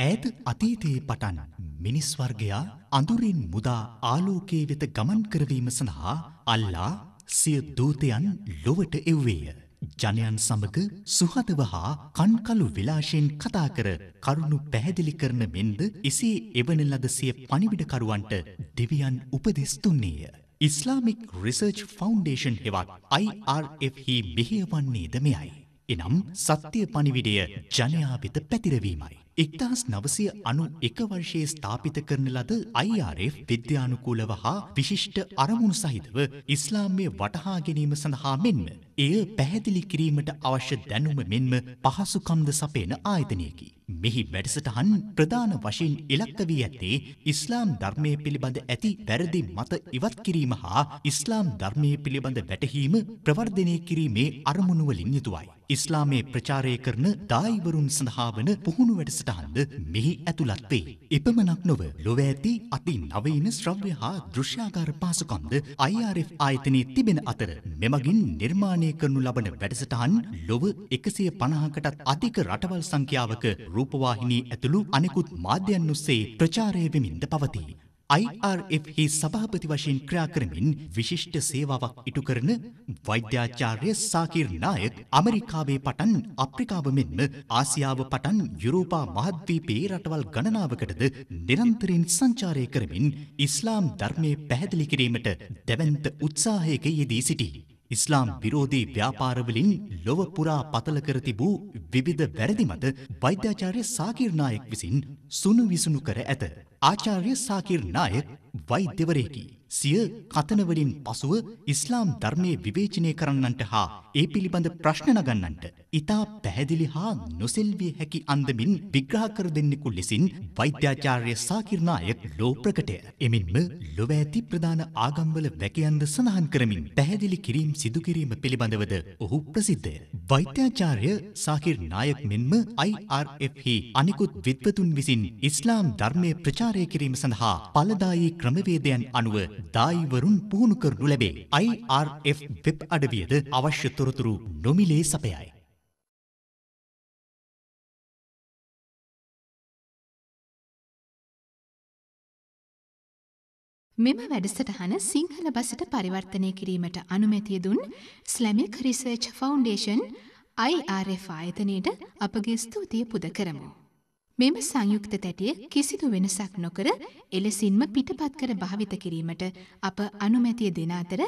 ඈත අතීතයේ පටන් මිනිස් වර්ගයා අඳුරින් මුදා ආලෝකයේ වෙත ගමන් කරවීම සඳහා අල්ලා සිය දූතයන් ලොවට එව්වේය. ජනයන් සමග සුහදව හා කන්කලු විලාශයෙන් කතා කර කරුණු පැහැදිලි කරන මෙන්ද එසේ එවන ලද සිය පණිවිඩකරුවන්ට දෙවියන් උපදෙස් දුන්නේය. ඉස්ලාමික් රිසර්ච් ෆවුන්ඩේෂන් හෙවත් IRF හි මෙහෙයවන්නේද මෙයයි. එනම් සත්‍ය පණිවිඩය ජනයාවිත පැතිරවීමයි. එක්දහස් නවසය අනු එක වර්ෂයේ ස්ථාපිත කරන ලද අයිRF විද්‍යානුකූලව හා විශිෂ්ට අරමුණු සහිතව ඉස්ලාම්ය වටහා ගැනීම සඳහා මෙන්ම. එය පැහැදිලි කිරීමට අවශ්‍ය දැනුම මෙන්ම පහසුකම්ද සපේන ආයතනයකි. මෙහි වැඩසටහන් ප්‍රධාන වශයෙන් ඉලක්ක වී ඇත්තේ ඉස්ලාම් ධර්මය පිළිබඳ ඇති වැරදි මත ඉවත් කිරීම හා ඉස්ලාම් ධර්මය පිළිබඳ වැටහීම ප්‍රවර්ධනය කිරීමේ අරමුණුවලින් යුතුවයි. ඉස්ලාමයේ ප්‍රචාරය කරන දායිවරුන් සඳහා වන පුහුණු වැඩසටහන්ද මෙහි ඇතුළත් වේ. එපමණක් නොව ලොව ඇති අති නවීන ශ්‍රව්‍ය හා දෘශ්‍යාකාර පාසුකම්ද IRF ආයතනයේ තිබෙන අතර මෙමගින් නිර්මාණය කරනු ලබන වැඩසටහන් ලොව 150කටත් අධික රටවල් සංඛ්‍යාවක රූපවාහිනී ඇතුළු අනෙකුත් මාධ්‍යයන් ඔස්සේ ප්‍රචාරය වෙමින්ද පවතී. IRFහි සභාපති වශයෙන් ක්‍රියා කරමින් විශිෂ්ට සේවාවක් ඉටු කරන වෛද්‍යාචාර්ය සාකිර් නායක ඇමරිකාවේ පටන් අප්‍රිකාව මෙන්ම ආසියාව පටන් යුරෝපා මහද්වීපයේ රටවල් ගණනාවකටද නිරන්තරයෙන් සංචාරය කරමින් ඉස්ලාම් ධර්මයේ පැහැදිලි කිරීමට දැවැන්ත උත්සාහයක යෙදී සිටී. ඉස්ලාම් විරෝධී ව්‍යාපාරවලින් ලොව පුරා පතල කර තිබූ විවිධ වැරදි මත වෛද්‍යාචාර්ය සාකිර් නායක විසින් සුණු විසුණු කර ඇත. ආචාර්ය සාකිර් නායක වෛද්‍යවරයෙකි. සිය කතනවලින් පසුව ඉස්ලාම් ධර්මයේ විවේචනය කරන්නන්ට හා ඒ පිළිබඳ ප්‍රශ්න නගන්නන්ට ඉතා පැහැදිලි හා නොසෙල්විය හැකි අන්දමින් විග්‍රහ කර දෙන්නෙකු ලෙසින් වෛද්‍යාචාර්ය සාකිරණායක ලෝ ප්‍රකටය. එමින්ම ලොව ඇති ප්‍රධාන ආගම්වල වැකයන්ද සඳහන් කරමින් පැහැදිලි කිරීම් සිදු කිරීම පිළිබඳවද ඔහු ප්‍රසිද්ධය. වෛද්‍යාචාර්ය සාකිර් නායක් මෙන්ම IRF හි අනිකුත් විද්වතුන් විසින් ඉස්ලාම් ධර්මය ප්‍රචාරය කිරීම සඳහා පලදායි ක්‍රමවේදයන් අනුව දායිවරුන් පුහුණු කරනු ලැබේ. IRF වෙබ් අඩවියද අවශ්‍ය තොරතුරු නොමිලේ සපයයි. මෙම වැඩසටහන සිංහල බසට පරිවර්තනය කිරීමට අනුමැතිය දුන් ස්ලැමික් රිසර්ච් ෆවන්ඩේෂන් IRF ආයතනයට අපගේ ස්තුතිය පුද කරමු. මෙම සංයුක්ත තැටිය කිසිදු වෙනසක් නොකර එලෙසින්ම පිටපත් කර භාවිත කිරීමට අප අනුමැතිය දෙන අතර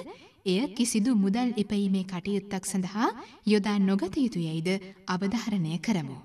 එය කිසිදු මුදල් එපැීමේ කටයුත්තක් සඳහා යොදා නොගත යුතු යයිද අවධාරණය කරමු.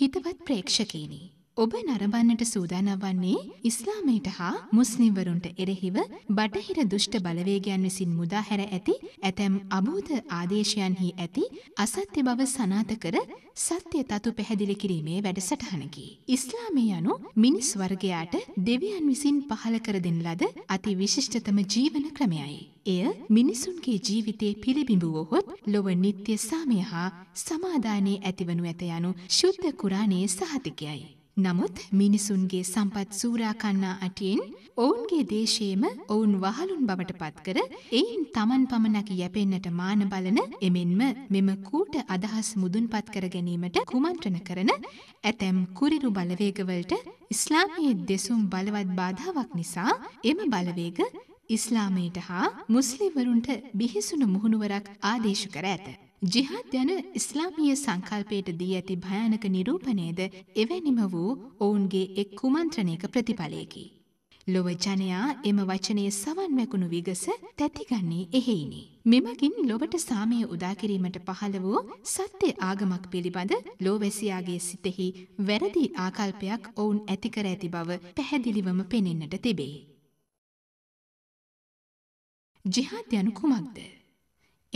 හිතවත් ප්‍රේක්ෂකීනී. ඔබ නරඹන්නට සූදානම් වන්නේ ඉස්ලාමයට හා මුස්ලිම්වරුන්ට එරෙහිව බටහිර දුෂ්ට බලවේගයන් විසින් මුදා හැර ඇති ඇතැම් අභූත ආදේශයන්හි ඇති අසත්‍ය බව සනාත කර සත්‍ය තතු පැහැදිලි කිරීමේ වැඩසටහනකි. ඉස්ලාමය යනු මිනිස් වර්ගයාට දෙවියන් විසින් පහළ කර දෙන ලද අති විශිෂ්ටතම ජීවන ක්‍රමයයි. එය මිනිසුන්ගේ ජීවිතේ පිළිබිඹුවහොත් ලොව නිත්‍ය සාමය හා සමාධානයේ ඇතිවනු ඇත යනු ශුද්ධ කුරාණයේ සහතිකයයි. නමුත් මිනිසුන්ගේ සම්පත් සූරාකන්නා අටියෙන් ඔවුන්ගේ දේශයේම ඔවුන් වහලුන් බවට පත්කර එයින් තමන් පමණකි යැපෙන්න්නට මාන බලන එමෙන්ම මෙම කූට අදහස් මුදුන්පත් කර ගැනීමට කුමන්ත්‍රණ කරන ඇතැම් කුරිරු බලවේගවලට ඉස්ලාමයේ දෙසුම් බලවත් බාධාවක් නිසා එම බලවේග ඉස්ලාමයට හා මුස්ලිවරුන්ට බිහිසුණු මුහුණුවරක් ආදේශ කර ඇත. ජිහාද් යන ඉස්ලාමීය සංකල්පයට දී ඇති භයානක නිරූපණයද එවැනිම වූ ඔවුන්ගේ එක් කුමන්ත්‍රණයක ප්‍රතිඵලයකි. ලොව ජනයා එම වචනය සවන් වැකුණු විගස තැතිගන්නේ එහෙයිනි. මෙමගින් ලොවට සාමය උදාකිරීමට පහළ වූ සත්‍ය ආගමක් පිළිබඳ ලෝවැසියාගේ සිතෙහි වැරදි ආකල්පයක් ඔවුන් ඇතිකර ඇති බව පැහැදිලිවම පෙනෙන්නට තිබේ. ජිහාද් යනු කුමක්ද?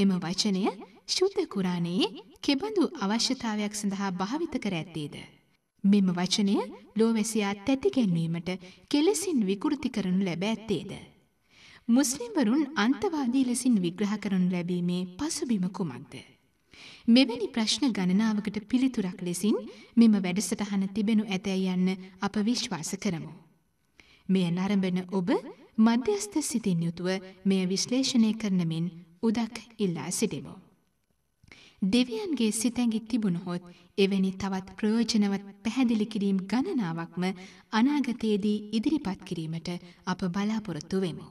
එම වචනය ශුද්ධ කුරාණයේ කෙබඳු අවශ්‍යතාවයක් සඳහා භාවිත කර ඇත්තේද? මෙම වචනය ලෝවැසියා තැති ගැන්වීමට කෙලෙසින් විකෘති කරනු ලැබ ඇත්තේද? මුස්ලිම්වරුන් අන්තවාදී ලෙසින් විග්‍රහ කරනු ලැබීමේ පසුබිම කුමක්ද? මෙවැනි ප්‍රශ්න ගණනාවකට පිළිතුරක් ලෙසින් මෙම වැඩසටහන තිබෙනු ඇතැයි යන්න අප විශ්වාස කරමු. මෙය නරඹන ඔබ මධ්‍යස්ථ සිතින් යුතුව මෙය විශ්ලේෂණය කරන මෙන් උදක් ඉල්ලා සිටිමු. දෙවියන්ගේ සිතැඟි තිබුණහොත් එවැනි තවත් ප්‍රයෝජනවත් පැහැදිලි කිරීම් ගණනාවක්ම අනාගතයේදී ඉදිරිපත් කිරීමට අප බලාපොරොත්තු වෙමු.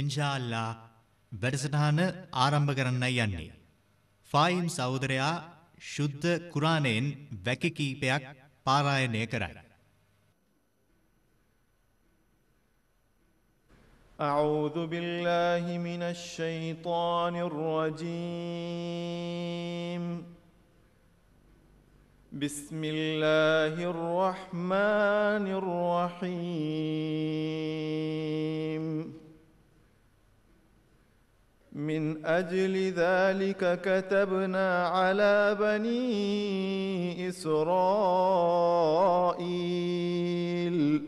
ඉන්ශාල්ලා වැඩසටහන ආරම්භ කරන්න යන්නේ. ෆායිම් සෞදරයා ශුද්ධ කුරාණයෙන් වැකි කීපයක් පාරායනය කරයි. أعوذ بالله من الشيطان الرجيم بسم الله الرحمن الرحيم من اجل ذلك كتبنا على بني اسرائيل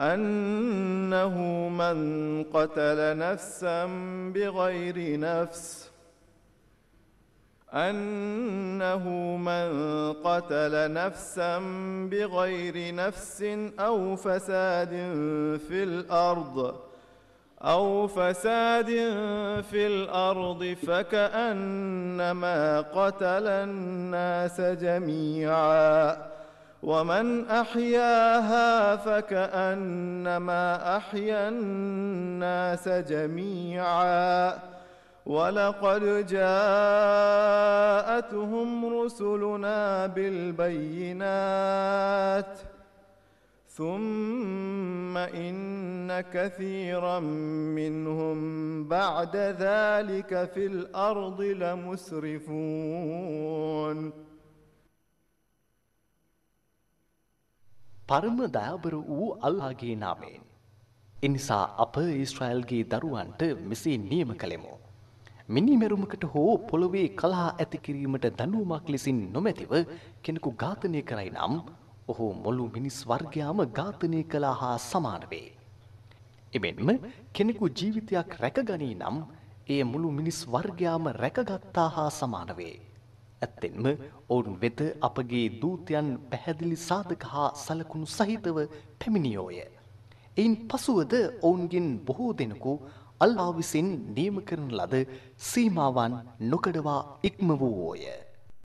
انه من قتل نفسا بغير نفس انه من قتل نفسا بغير نفس او فساد في الارض أو فساد في الأرض فكأنما قتل الناس جميعا ومن أحياها فكأنما أحيا الناس جميعا ولقد جاءتهم رسلنا بالبينات ۖ ثم إن كثيرا منهم بعد ذلك في الأرض لمسرفون පරම දයාබර වූ අල්ලාගේ නාමයෙන් එනිසා අප ඊශ්‍රායල්ගේ දරුවන්ට මෙසේ නියම කළෙමු මිනිමෙරුමකට හෝ පොළොවේ කලහා ඇති කිරීමට දඬුවමක් ලෙසින් නොමැතිව කෙනෙකු ඝාතනය කරයි නම් ඔහු මුළු මිනිස් වර්ගයාම ඝාතනය කළා හා සමාන වේ. එමෙන්ම කෙනෙකු ජීවිතයක් රැකගනී නම් ඒ මුළු මිනිස් වර්ගයාම රැකගත්තා හා සමාන වේ. ඇත්තෙන්ම ඔවුන් වෙත අපගේ දූතයන් පැහැදිලි සාධක හා සලකුණු සහිතව පැමිණියෝය. එයින් පසුවද ඔවුන්ගෙන් බොහෝ දෙනකු අල්ලා විසින් නියම කරන ලද සීමාවන් නොකඩවා ඉක්ම වූෝය.